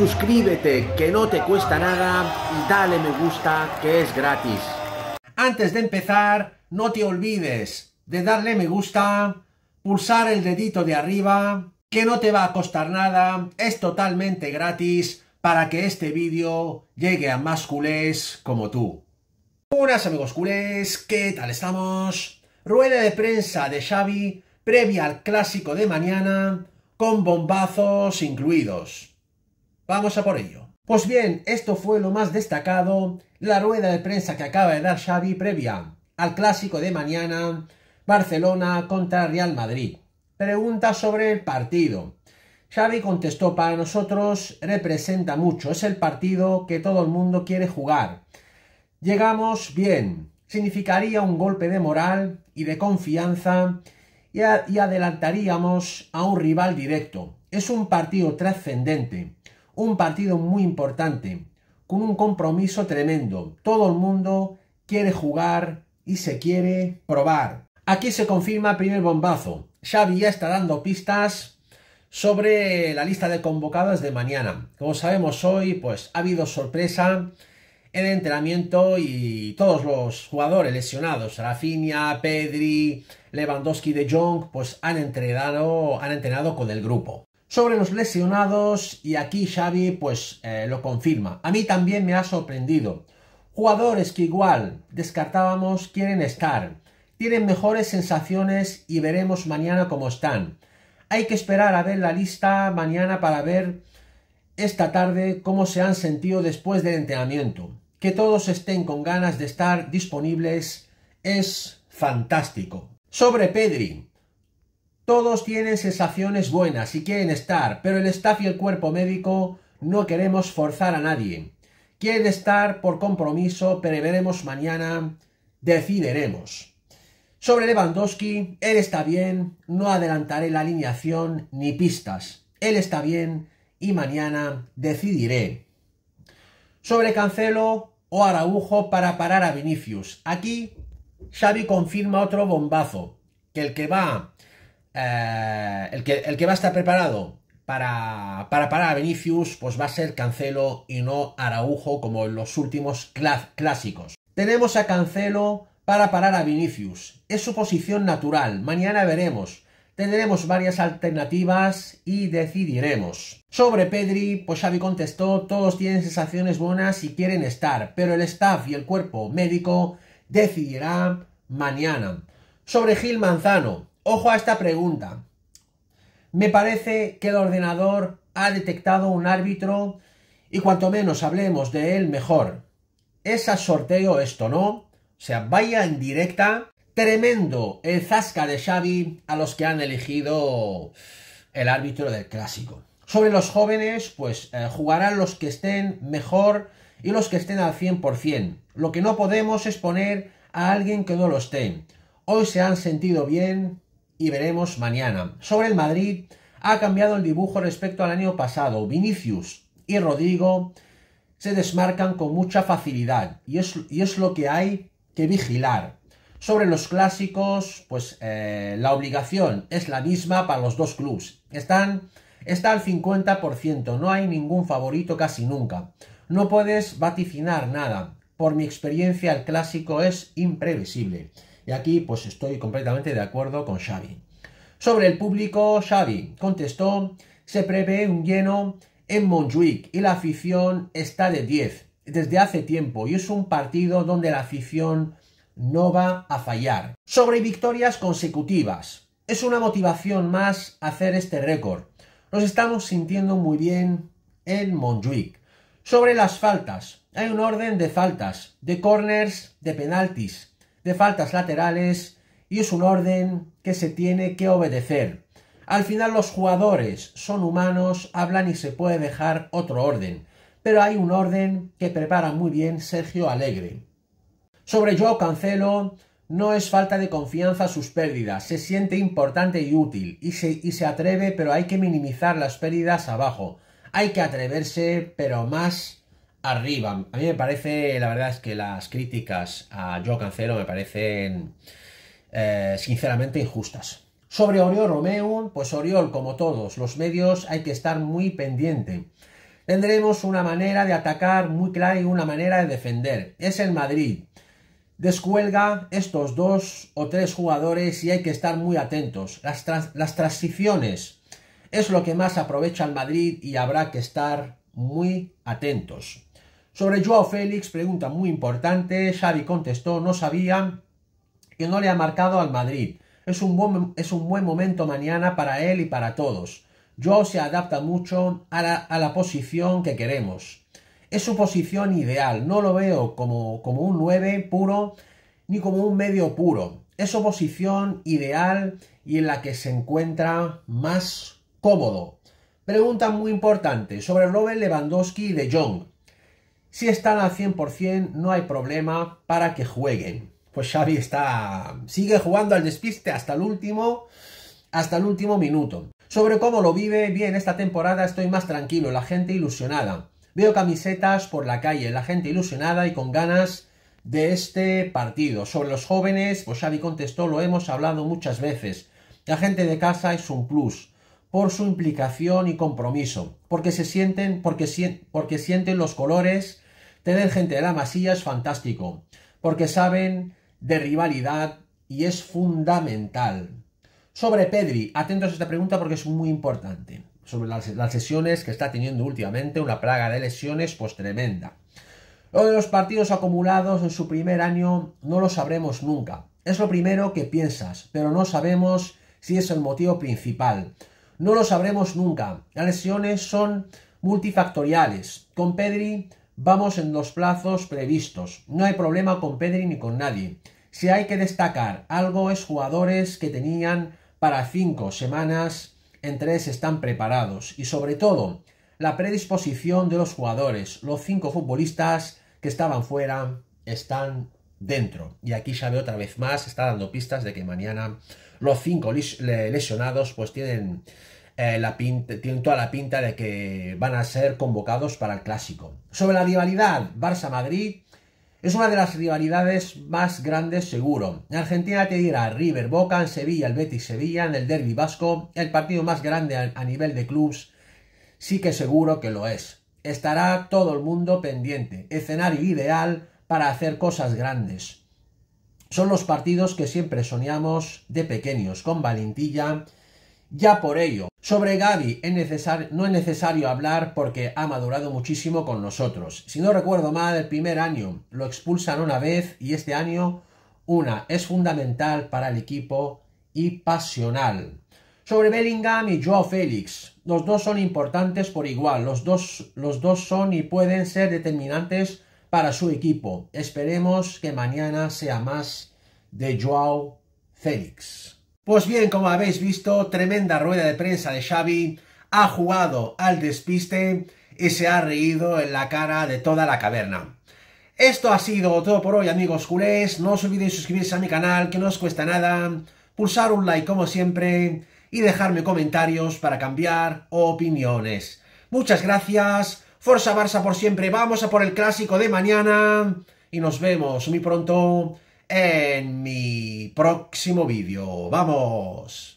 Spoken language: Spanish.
suscríbete que no te cuesta nada y dale me gusta que es gratis. Antes de empezar, no te olvides de darle me gusta, pulsar el dedito de arriba, que no te va a costar nada, es totalmente gratis para que este vídeo llegue a más culés como tú. Buenas amigos culés, ¿qué tal estamos? Rueda de prensa de Xavi previa al clásico de mañana, con bombazos incluidos. Vamos a por ello. Pues bien, esto fue lo más destacado, la rueda de prensa que acaba de dar Xavi previa al clásico de mañana, Barcelona contra Real Madrid. Pregunta sobre el partido. Xavi contestó, para nosotros representa mucho, es el partido que todo el mundo quiere jugar. Llegamos bien, significaría un golpe de moral y de confianza y, adelantaríamos a un rival directo. Es un partido trascendente un partido muy importante, con un compromiso tremendo. Todo el mundo quiere jugar y se quiere probar. Aquí se confirma el primer bombazo. Xavi ya está dando pistas sobre la lista de convocadas de mañana. Como sabemos hoy, pues ha habido sorpresa en el entrenamiento y todos los jugadores lesionados, Rafinha, Pedri, Lewandowski, De Jong, pues han entrenado, han entrenado con el grupo. Sobre los lesionados, y aquí Xavi pues eh, lo confirma. A mí también me ha sorprendido. Jugadores que igual descartábamos quieren estar. Tienen mejores sensaciones y veremos mañana cómo están. Hay que esperar a ver la lista mañana para ver esta tarde cómo se han sentido después del entrenamiento. Que todos estén con ganas de estar disponibles es fantástico. Sobre Pedri, todos tienen sensaciones buenas y quieren estar, pero el staff y el cuerpo médico no queremos forzar a nadie. Quieren estar por compromiso, pero veremos mañana, decidiremos. Sobre Lewandowski, él está bien, no adelantaré la alineación ni pistas. Él está bien y mañana decidiré. Sobre Cancelo o Araujo para parar a Vinicius. Aquí Xavi confirma otro bombazo, que el que va eh, el, que, el, que, va a estar preparado para, parar a Vinicius, pues va a ser Cancelo y no Araujo como en los últimos clásicos. Tenemos a Cancelo para parar a Vinicius. Es su posición natural. Mañana veremos. Tendremos varias alternativas y decidiremos. Sobre Pedri, pues Xavi contestó, todos tienen sensaciones buenas y quieren estar, pero el staff y el cuerpo médico decidirán mañana. Sobre Gil Manzano, Ojo a esta pregunta. Me parece que el ordenador ha detectado un árbitro y cuanto menos hablemos de él, mejor. Es a sorteo esto, ¿no? O sea, vaya en directa. Tremendo el zasca de Xavi a los que han elegido el árbitro del clásico. Sobre los jóvenes, pues eh, jugarán los que estén mejor y los que estén al 100%. Lo que no podemos es poner a alguien que no lo esté. Hoy se han sentido bien, y veremos mañana. Sobre el Madrid, ha cambiado el dibujo respecto al año pasado. Vinicius y Rodrigo se desmarcan con mucha facilidad y es, lo que hay que vigilar. Sobre los clásicos, pues eh, la obligación es la misma para los dos clubes. Están, está al 50%, no hay ningún favorito casi nunca. No puedes vaticinar nada. Por mi experiencia, el clásico es imprevisible. Y aquí pues estoy completamente de acuerdo con Xavi. Sobre el público, Xavi contestó, se prevé un lleno en Montjuic y la afición está de 10 desde hace tiempo y es un partido donde la afición no va a fallar. Sobre victorias consecutivas, es una motivación más hacer este récord. Nos estamos sintiendo muy bien en Montjuic. Sobre las faltas, hay un orden de faltas, de corners, de penaltis de faltas laterales y es un orden que se tiene que obedecer. Al final los jugadores son humanos, hablan y se puede dejar otro orden, pero hay un orden que prepara muy bien Sergio Alegre. Sobre yo Cancelo, no es falta de confianza sus pérdidas, se siente importante y útil, y se atreve, pero hay que minimizar las pérdidas abajo. Hay que atreverse, pero más arriba. A mí me parece, la verdad es que las críticas a Yo Cancelo me parecen eh, sinceramente injustas. Sobre Oriol Romeo, pues Oriol, como todos los medios, hay que estar muy pendiente. Tendremos una manera de atacar muy clara y una manera de defender. Es el Madrid. Descuelga estos dos o tres jugadores y hay que estar muy atentos. Las, las transiciones es lo que más aprovecha el Madrid y habrá que estar muy atentos. Sobre Joao Félix, pregunta muy importante, Xavi contestó, no sabía que no le ha marcado al Madrid. Es un buen, es un buen momento mañana para él y para todos. Joao se adapta mucho a la, posición que queremos. Es su posición ideal, no lo veo como, como un 9 puro ni como un medio puro. Es su posición ideal y en la que se encuentra más cómodo. Pregunta muy importante sobre Robert Lewandowski y De Jong. Si están al 100%, no hay problema para que jueguen. Pues Xavi está sigue jugando al despiste hasta el último hasta el último minuto. Sobre cómo lo vive, bien, esta temporada estoy más tranquilo, la gente ilusionada. Veo camisetas por la calle, la gente ilusionada y con ganas de este partido. Sobre los jóvenes, pues Xavi contestó, lo hemos hablado muchas veces. La gente de casa es un plus por su implicación y compromiso, porque se sienten, porque, sienten los colores, tener gente de la masilla es fantástico, porque saben de rivalidad y es fundamental. Sobre Pedri, atentos a esta pregunta porque es muy importante. Sobre las, las sesiones que está teniendo últimamente, una plaga de lesiones pues tremenda. Lo de los partidos acumulados en su primer año no lo sabremos nunca. Es lo primero que piensas, pero no sabemos si es el motivo principal. No lo sabremos nunca. Las lesiones son multifactoriales. Con Pedri vamos en los plazos previstos. No hay problema con Pedri ni con nadie. Si hay que destacar algo es jugadores que tenían para cinco semanas en tres están preparados y sobre todo la predisposición de los jugadores. Los cinco futbolistas que estaban fuera están dentro. Y aquí ya veo otra vez más, está dando pistas de que mañana los cinco lesionados pues tienen, eh, la pinta, tienen toda la pinta de que van a ser convocados para el clásico. Sobre la rivalidad, Barça-Madrid es una de las rivalidades más grandes seguro. En Argentina te dirá River Boca, en Sevilla el Betis Sevilla, en el Derby Vasco, el partido más grande a, nivel de clubes, sí que seguro que lo es. Estará todo el mundo pendiente. Escenario ideal para hacer cosas grandes. Son los partidos que siempre soñamos de pequeños, con valentía, ya por ello. Sobre Gaby no es necesario hablar porque ha madurado muchísimo con nosotros. Si no recuerdo mal, el primer año lo expulsan una vez y este año una. Es fundamental para el equipo y pasional. Sobre Bellingham y Joe Félix, los dos son importantes por igual, los dos, los dos son y pueden ser determinantes para su equipo. Esperemos que mañana sea más de Joao Félix. Pues bien, como habéis visto, tremenda rueda de prensa de Xavi. Ha jugado al despiste y se ha reído en la cara de toda la caverna. Esto ha sido todo por hoy, amigos culés. No os olvidéis suscribirse a mi canal, que no os cuesta nada. Pulsar un like como siempre y dejarme comentarios para cambiar opiniones. Muchas gracias. Forza Barça por siempre, vamos a por el clásico de mañana y nos vemos muy pronto en mi próximo vídeo. ¡Vamos!